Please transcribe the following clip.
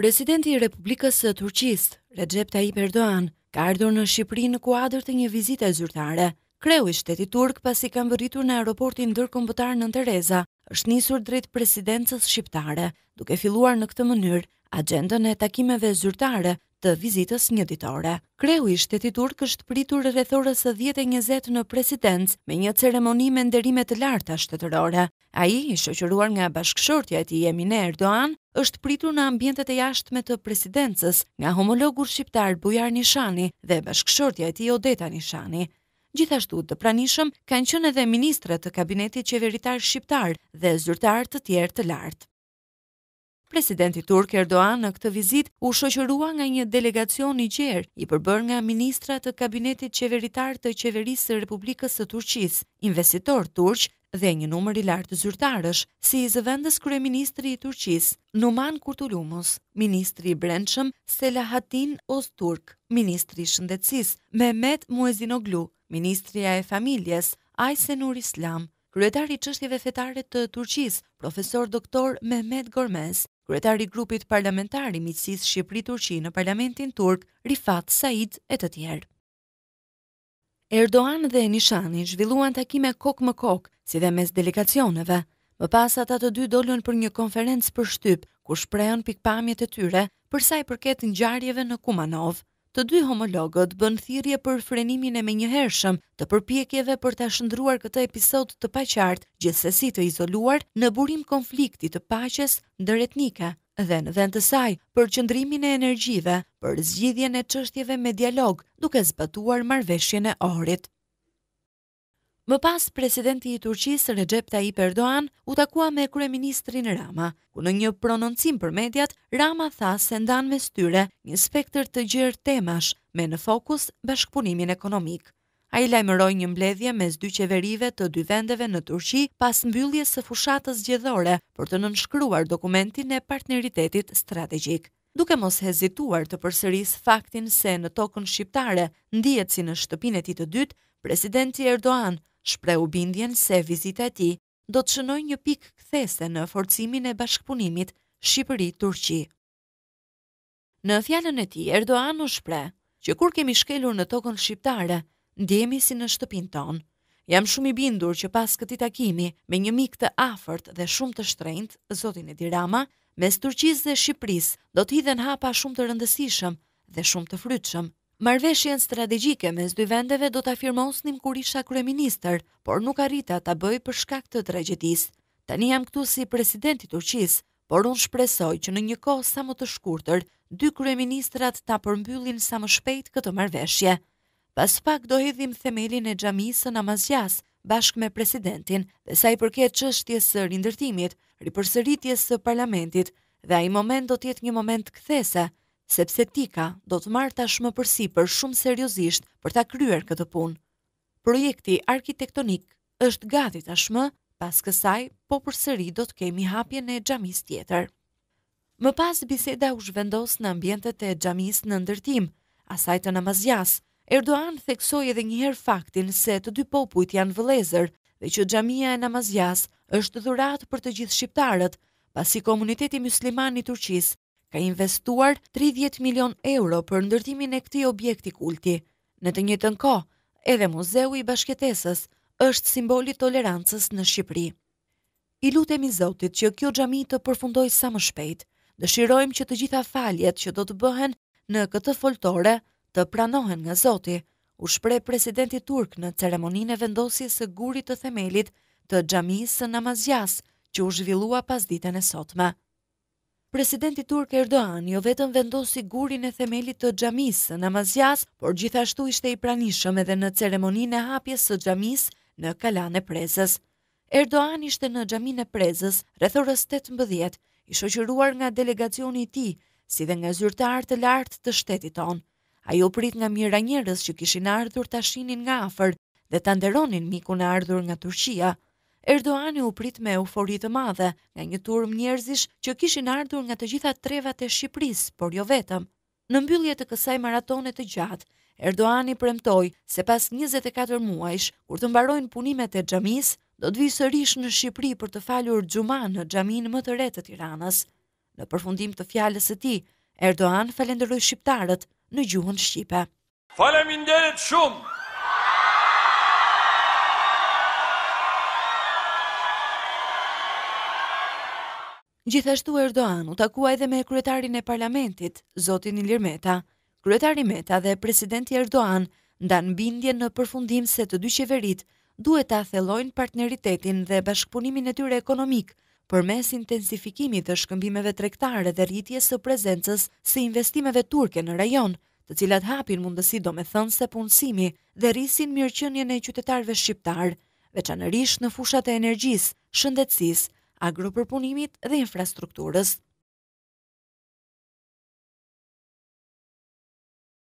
Presidenti i Republikës së Turqisë, Recep Tayyip Erdogan, ka ardhur në Shqipëri në kuadër të një vizite zyrtare. Kreu i shtetit turk pasi ka mbërritur në aeroportin ndërkombëtar Nën Tereza, është nisur drejt presidencës shqiptare, duke filluar në këtë mënyrë agjendën e takimeve zyrtare të vizitës një ditore. Kreu i shtetit turk është pritur rreth orës 10:20 në presidencë me një ceremoni me nderime të larta shtetërore. Ai, i shoqëruar nga bashkëshortja e tij Mine Erdoğan, është pritur në ambientet e jashtme të presidencës nga homologu shqiptar Bujar Nishani dhe bashkëshortja e tij Odeta Nishani. Gjithashtu të pranishëm kanë qënë edhe ministrët të kabinetit qeveritar shqiptar dhe zyrtar të tjerë të lartë. Presidenti Turk Erdoğan në këtë vizit u shoqërua nga një delegacion i gjerë i përbër nga ministra të kabinetit qeveritar të qeverisë së Republikës së Turqisë, investitor turq dhe një numër i lartë zyrtarësh, si i zëvendës kryeministri i Turqisë, Numan Kurtulumus, ministri i Brendshëm Selahattin Ozturk, ministri i Shëndetësisë Mehmet Muezinoglu, ministrja e Familjes Aysenur Islam, kryetari i çështjeve fetare të Turqisë, profesor doktor Mehmet Gormez, kryetari i grupit parlamentar i miqësisë Shqipëri-Turqi në Parlamentin Turk, Rifat Said e të tjerë. Erdogan dhe Nishani zhvilluan takime kok më kok, si dhe mes delegacioneve. Më pas ata të dy dolën për një konferencë për shtyp, ku shprehën pikpamjet e tyre për sa i përket ngjarjeve në Kumanov të dy homologët bën thirje për frenimin e me njëhershëm të përpjekjeve për të shëndruar këtë episod të paqartë gjithsesi të izoluar në burim konflikti të paqes dhe retnika, dhe në vend të saj për qëndrimin e energjive për zgjidhjen e qështjeve me dialog duke zbatuar marveshjen e orit. Më pas, presidenti i Turqis Recep Tayyip Erdoğan u takua me kryeministrin Rama, ku në një prononcim për mediat, Rama tha se ndan me styre një spektër të gjerë temash me në fokus bashkëpunimin ekonomik. A i lajmëroj një mbledhje mes dy qeverive të dy vendeve në Turqi pas mbylljes së fushatës gjithore për të nënshkruar dokumentin e partneritetit strategjik. Duke mos hezituar të përsëris faktin se në tokën shqiptare ndijet si në shtëpinë e tij të dytë, presidenti Erdogan shpreu bindjen se vizita ti do të shënoj një pik këthese në forcimin e bashkëpunimit Shqipëri-Turqi. Në fjallën e ti, Erdoğan u shpre, që kur kemi shkelur në tokën shqiptare, ndjemi si në shtëpin tonë. Jam shumë i bindur që pas këti takimi me një mik të afërt dhe shumë të shtrejnët, Zotin e Dirama, mes Turqis dhe Shqipëris do t'hiden hapa shumë të rëndësishëm dhe shumë të frytëshëm Marveshjen strategjike mes dy vendeve do të afirmosnim kur isha kreminister, por nuk arrita të bëj për shkak të tragedis. Tani jam këtu si presidenti Turqis, por unë shpresoj që në një ko sa më të shkurtër, dy kreministrat ta përmbyllin sa më shpejt këtë marveshje. Pas pak do hedhim themelin e gjamisë në Amazjas, bashkë me presidentin, dhe sa i përket qështjes së rindërtimit, ripërsëritjes së parlamentit, dhe a i moment do tjetë një moment këthese, sepse Tika do të marrë tashmë përsi për shumë seriozisht për ta kryer këtë punë. Projekti arkitektonik është gati tashmë, pas kësaj po përsëri do të kemi hapjen e gjamis tjetër. Më pas biseda u zhvendos në ambientet e gjamis në ndërtim, asaj të namazjas. Erdogan theksoi edhe një herë faktin se të dy popujt janë vëllezër dhe që xhamia e namazjas është dhuratë për të gjithë shqiptarët, pasi komuniteti muslimani i Turqisë ka investuar 30 milion euro për ndërtimin e këti objekti kulti. Në të një të nko, edhe muzeu i bashketesës është simboli tolerancës në Shqipëri. I lutemi zotit që kjo gjami të përfundoj sa më shpejt, dëshirojmë që të gjitha faljet që do të bëhen në këtë foltore të pranohen nga zoti, u shprej presidenti Turk në ceremonin e vendosi së gurit të themelit të gjami së namazjas që u zhvillua pas ditën e sotme. Presidenti Turk Erdoğan jo vetëm vendosi gurin e themelit të xhamisë në Namazjas, por gjithashtu ishte i pranishëm edhe në ceremoninë e hapjes së xhamisë në Kalan e Prezës. Erdoğan ishte në xhamin e Prezës rreth orës 18, i shoqëruar nga delegacioni i tij, si dhe nga zyrtarë të lartë të shtetit ton. Ai u prit nga mijëra njerëz që kishin ardhur ta shihnin nga afër dhe ta nderonin mikun e ardhur nga Turqia. Erdoani u prit me eufori të madhe nga një turm njerëzish që kishin ardhur nga të gjitha trevat e Shqipërisë, por jo vetëm. Në mbyllje të kësaj maratone të gjatë, Erdoani premtoi se pas 24 muajsh, kur të mbarojnë punimet e xhamisë, do të vijë sërish në Shqipëri për të falur xhuman në xhamin më të re të Tiranës. Në përfundim të fjalës së tij, Erdoan falendëroi shqiptarët në gjuhën shqipe. Faleminderit shumë. Gjithashtu Erdoğan u takua edhe me kryetarin e parlamentit, Zotin Ilir Meta. Kryetari Meta dhe presidenti Erdoğan ndan bindje në përfundim se të dy qeverit duhet ta thellojnë partneritetin dhe bashkëpunimin e tyre ekonomik për mes intensifikimit të shkëmbimeve trektare dhe rritjes së prezencës së investimeve turke në rajon, të cilat hapin mundësi do me thënë se punësimi dhe rrisin mirëqënjën e qytetarve shqiptar, veçanërish në fushat e energjis, shëndetsis, agropërpunimit dhe infrastrukturës